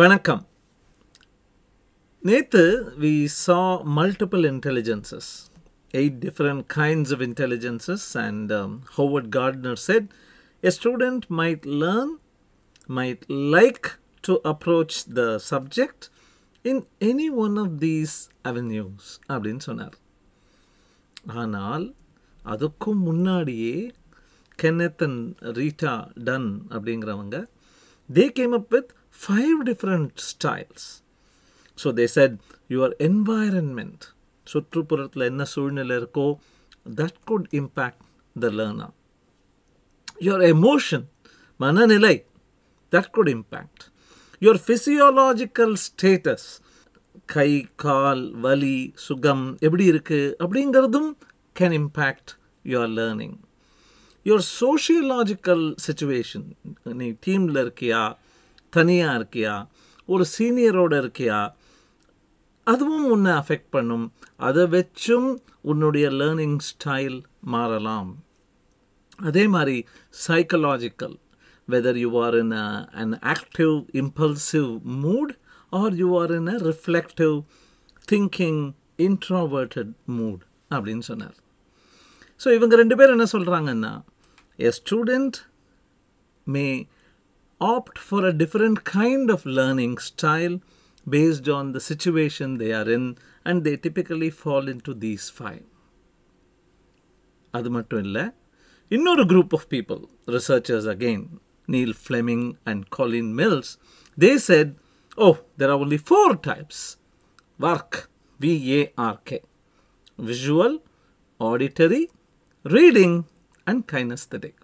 வணக்கம் நேற்று we saw multiple intelligences eight different kinds of intelligences and Howard Gardner said a student might learn might like to approach the subject in any one of these avenues அப்படின்னு சொன்னார் ஆனால் அதுக்கும் முன்னாடியே Kenneth and Rita Dunn அப்படிங்கிறவங்க they came up with five different styles. So they said your environment, சுற்றுப்புறத்தில் என்ன சூழ்நிலை இருக்கோ that could impact the learner your emotion மனநிலை that could impact your physiological status கை கால் வலி சுகம் எப்படி இருக்குது அப்படிங்கிறதும் can impact your learning your sociological situation நீ டீமில் இருக்கியா தனியாக இருக்கியா ஒரு சீனியரோடு இருக்கியா அதுவும் உன்னை அஃபெக்ட் பண்ணும் அதை வச்சும் உன்னுடைய லேர்னிங் ஸ்டைல் மாறலாம் அதே மாதிரி psychological weather you are in an active impulsive mood or you are in a reflective thinking introverted mood அப்படின்னு சொன்னார் ஸோ இவங்க ரெண்டு பேர் என்ன சொல்கிறாங்கன்னா a student may opt for a different kind of learning style based on the situation they are in and they typically fall into these five in a group of people researchers again neil fleming and colin mills they said oh there are only four types work v-a-r-k visual auditory reading and kinaesthetic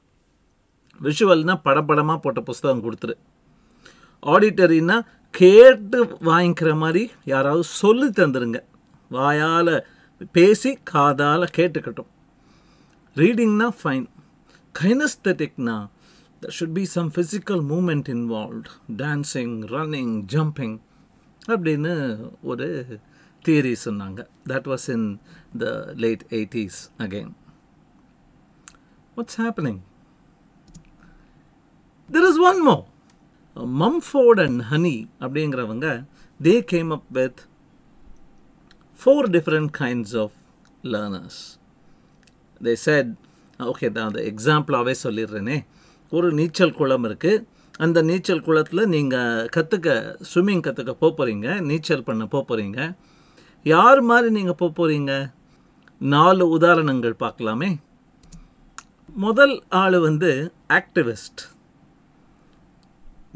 விஷுவல்னால் படப்படமாக போட்ட புஸ்தகம் கொடுத்துரு ஆடிட்டரின்னா கேட்டு வாங்கிக்கிற மாதிரி யாராவது சொல்லி தந்துடுங்க வாயால் பேசி காதால் கேட்டுக்கட்டும் ரீடிங்னா ஃபைன் கைனஸ்தட்டிக்னா there should be some physical movement involve dancing running jumping அப்படின்னு ஒரு தியரி சொன்னாங்க that was in the late eighties again What's happening? There is one more Mumford and Honey அப்படிங்கிறவங்க they came up with four different kinds of learners they said okay நான் அந்த எக்ஸாம்பிளாகவே சொல்லிடுறேனே ஒரு நீச்சல் குளம் இருக்குது அந்த நீச்சல் குளத்தில் நீங்கள் கற்றுக்க ஸ்விம்மிங் கற்றுக்க போகிறீங்க நீச்சல் பண்ண போகிறீங்க யார் மாதிரி நீங்கள் போகிறீங்க நாலு உதாரணங்கள் பார்க்கலாமே முதல் ஆள் வந்து ஆக்டிவிஸ்ட்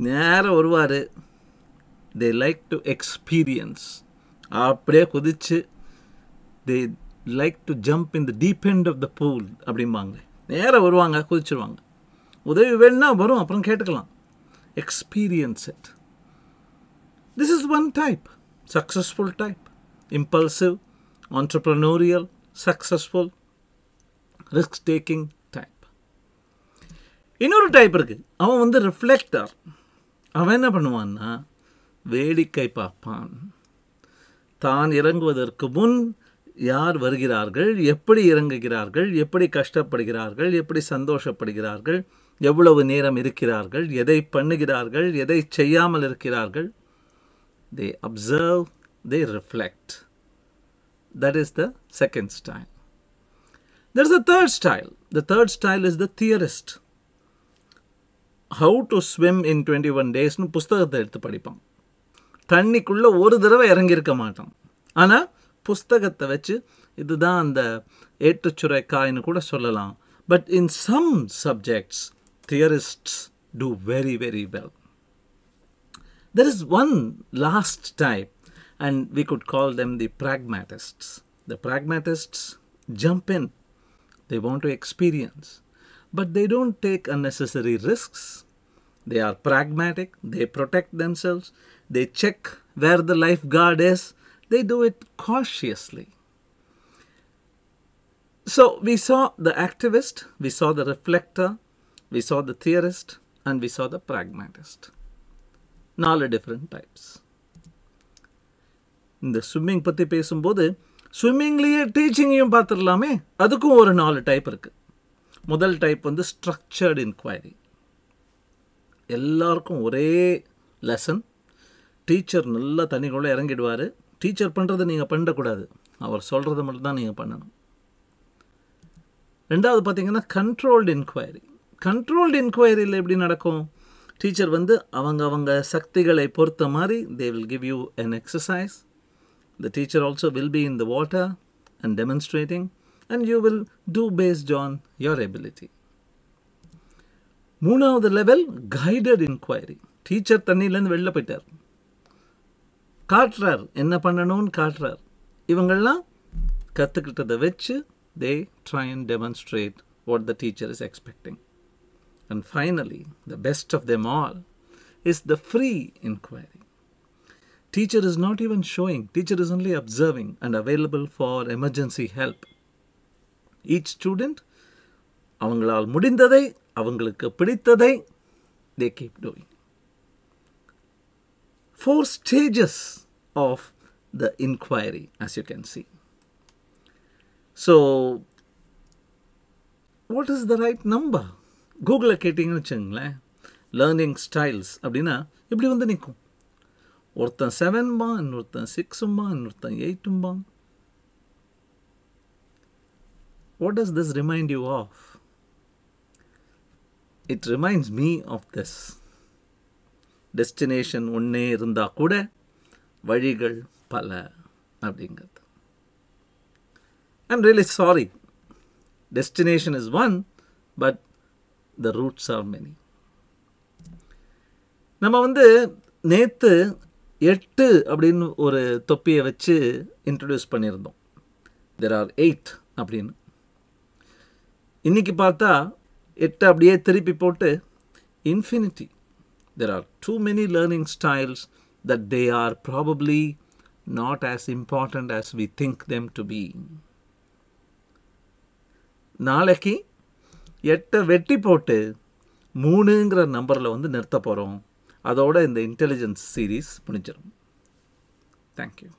நேராக வருவார் தே லைக் டு எக்ஸ்பீரியன்ஸ் அப்படியே குதித்து they like to jump in the deep end of the pool அப்படிம்பாங்க நேராக வருவாங்க குதிச்சிருவாங்க உதவி வேணா வரும் அப்புறம் கேட்டுக்கலாம் experience it this is one type successful type impulsive entrepreneurial successful risk taking இன்னொரு டைப் இருக்குது அவன் வந்து ரிஃப்ளெக்டர் அவன் என்ன பண்ணுவான்னா வேடிக்கை பார்ப்பான் தான் இறங்குவதற்கு முன் யார் வருகிறார்கள் எப்படி இறங்குகிறார்கள் எப்படி கஷ்டப்படுகிறார்கள் எப்படி சந்தோஷப்படுகிறார்கள் எவ்வளவு நேரம் இருக்கிறார்கள் எதை பண்ணுகிறார்கள் எதை செய்யாமல் இருக்கிறார்கள் they observe they reflect that is the second style that is the third style the third style is the theorist how to swim in twenty one டேஸ்னு புஸ்தகத்தை எடுத்து படிப்பான் தண்ணிக்குள்ளே ஒரு தடவை இறங்கியிருக்க மாட்டான் ஆனால் புஸ்தகத்தை வச்சு இதுதான் அந்த ஏற்றுச்சுரைக்காயின்னு கூட சொல்லலாம் but in some subjects theorists do very very well there is one last type and we could call them the pragmatists the pragmatists jump in they want to experience but they don't take unnecessary risks. They are pragmatic, they protect themselves, they check where the lifeguard is, they do it cautiously. So we saw the activist, we saw the reflector, we saw the theorist, and we saw the pragmatist. Nala different types. இந்த swimming பற்றி பேசும்போது ஸ்விம்மிங்லேயே டீச்சிங்கையும் பார்த்துடலாமே அதுக்கும் ஒரு நாலு type இருக்குது முதல் type வந்து structured inquiry எல்லாருக்கும் ஒரே லெசன் டீச்சர் நல்லா தனிக்குள்ளே இறங்கிடுவார் டீச்சர் பண்ணுறதை நீங்கள் பண்ணக்கூடாது அவர் சொல்கிறத மட்டும்தான் நீங்கள் பண்ணணும் ரெண்டாவது பார்த்திங்கன்னா கண்ட்ரோல்டு இன்கொயரி கண்ட்ரோல்டு இன்கொயரியில் எப்படி நடக்கும் டீச்சர் வந்து அவங்க அவங்க சக்திகளை பொறுத்த மாதிரி they will give you an exercise the teacher also will be in the water and demonstrating and you will do based on your ability. மூணாவது லெவல் கைடட் இன்கொயரி டீச்சர் தண்ணியிலேருந்து வெளில போயிட்டார் காட்டுறார் என்ன பண்ணணும்னு காட்டுறார் இவங்கள்லாம் கற்றுக்கிட்டதை வச்சு they try and demonstrate what the teacher is expecting and finally the best of them all is the free inquiry teacher is not even showing teacher is only observing and available for emergency help each student அவங்களால் முடிந்ததை அவங்களுக்கு பிடித்ததை they keep doing four stages of the inquiry as you can see so what is the right number கூகுளில் கேட்டிங்கன்னு வச்சுங்களேன் learning styles அப்படின்னா இப்படி வந்து நிற்கும் ஒருத்தன் செவன்பா இன்னொருத்தன் சிக்ஸும்பான் இன்னொருத்தன் எயிட்டும்பான் What does this remind you of? It reminds me of this destination ஒன்றே இருந்தால் கூட வழிகள் பல அப்படிங்கிறது I'm really sorry destination is one but the routes are many நம்ம வந்து நேற்று எட்டு அப்படின்னு ஒரு தொப்பியை வச்சு இன்ட்ரடியூஸ் பண்ணியிருந்தோம் தெர் ஆர் எயிட் அப்படின்னு இன்றைக்கி பார்த்தா எட்டை அப்படியே திருப்பி போட்டு infinity there are too many learning styles that they are probably not as important as we think them to be நாளைக்கு எட்டை வெட்டி போட்டு மூணுங்கிற நம்பரில் வந்து நிறுத்த போகிறோம் அதோட இந்த இன்டெலிஜென்ஸ் சீரீஸ் முடிஞ்சிடும் தேங்க்யூ